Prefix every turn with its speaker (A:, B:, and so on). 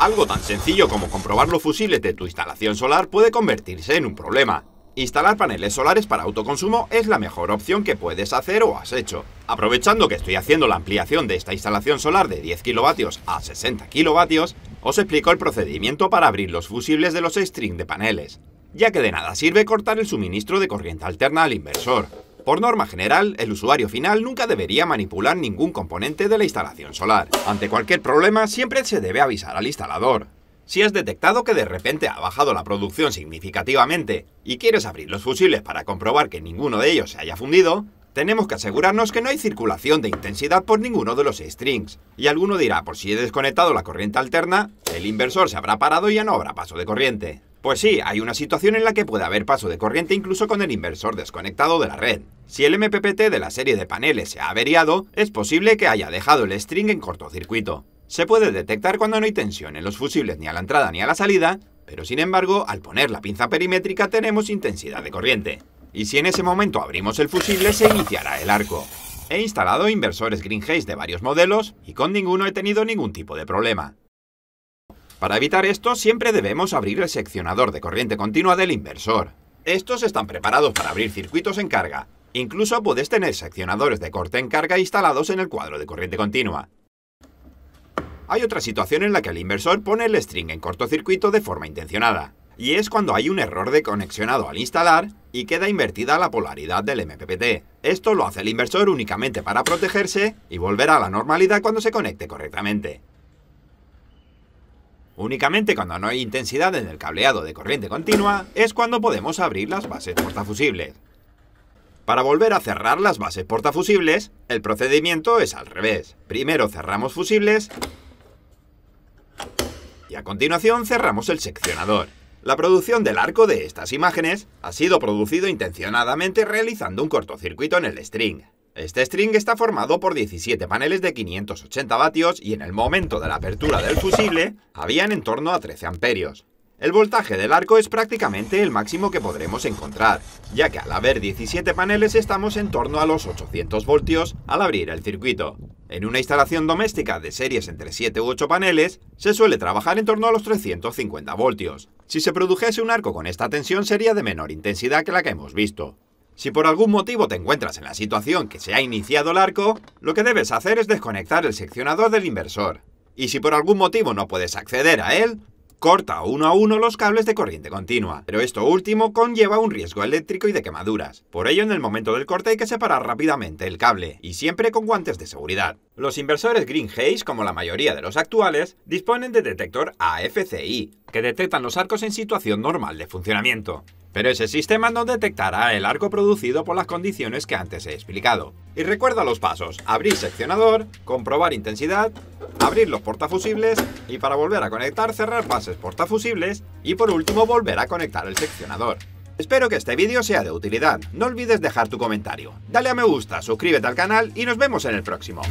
A: algo tan sencillo como comprobar los fusibles de tu instalación solar puede convertirse en un problema. Instalar paneles solares para autoconsumo es la mejor opción que puedes hacer o has hecho. Aprovechando que estoy haciendo la ampliación de esta instalación solar de 10 kW a 60 kW, os explico el procedimiento para abrir los fusibles de los string de paneles, ya que de nada sirve cortar el suministro de corriente alterna al inversor. Por norma general, el usuario final nunca debería manipular ningún componente de la instalación solar. Ante cualquier problema, siempre se debe avisar al instalador. Si has detectado que de repente ha bajado la producción significativamente y quieres abrir los fusibles para comprobar que ninguno de ellos se haya fundido, tenemos que asegurarnos que no hay circulación de intensidad por ninguno de los strings. Y alguno dirá, por si he desconectado la corriente alterna, el inversor se habrá parado y ya no habrá paso de corriente. Pues sí, hay una situación en la que puede haber paso de corriente incluso con el inversor desconectado de la red. Si el MPPT de la serie de paneles se ha averiado, es posible que haya dejado el string en cortocircuito. Se puede detectar cuando no hay tensión en los fusibles ni a la entrada ni a la salida, pero sin embargo, al poner la pinza perimétrica tenemos intensidad de corriente. Y si en ese momento abrimos el fusible, se iniciará el arco. He instalado inversores Haze de varios modelos y con ninguno he tenido ningún tipo de problema. Para evitar esto, siempre debemos abrir el seccionador de corriente continua del inversor. Estos están preparados para abrir circuitos en carga, Incluso puedes tener seccionadores de corte en carga instalados en el cuadro de corriente continua. Hay otra situación en la que el inversor pone el string en cortocircuito de forma intencionada, y es cuando hay un error de conexionado al instalar y queda invertida la polaridad del MPPT. Esto lo hace el inversor únicamente para protegerse y volverá a la normalidad cuando se conecte correctamente. Únicamente cuando no hay intensidad en el cableado de corriente continua es cuando podemos abrir las bases portafusibles. Para volver a cerrar las bases portafusibles, el procedimiento es al revés. Primero cerramos fusibles y a continuación cerramos el seccionador. La producción del arco de estas imágenes ha sido producido intencionadamente realizando un cortocircuito en el string. Este string está formado por 17 paneles de 580 vatios y en el momento de la apertura del fusible habían en torno a 13 amperios. El voltaje del arco es prácticamente el máximo que podremos encontrar, ya que al haber 17 paneles estamos en torno a los 800 voltios al abrir el circuito. En una instalación doméstica de series entre 7 u 8 paneles, se suele trabajar en torno a los 350 voltios. Si se produjese un arco con esta tensión sería de menor intensidad que la que hemos visto. Si por algún motivo te encuentras en la situación que se ha iniciado el arco, lo que debes hacer es desconectar el seccionador del inversor. Y si por algún motivo no puedes acceder a él, corta uno a uno los cables de corriente continua, pero esto último conlleva un riesgo eléctrico y de quemaduras. Por ello, en el momento del corte hay que separar rápidamente el cable, y siempre con guantes de seguridad. Los inversores Green Haze, como la mayoría de los actuales, disponen de detector AFCI, que detectan los arcos en situación normal de funcionamiento. Pero ese sistema no detectará el arco producido por las condiciones que antes he explicado. Y recuerda los pasos, abrir seccionador, comprobar intensidad, abrir los portafusibles y para volver a conectar cerrar pases portafusibles y por último volver a conectar el seccionador. Espero que este vídeo sea de utilidad, no olvides dejar tu comentario, dale a me gusta, suscríbete al canal y nos vemos en el próximo.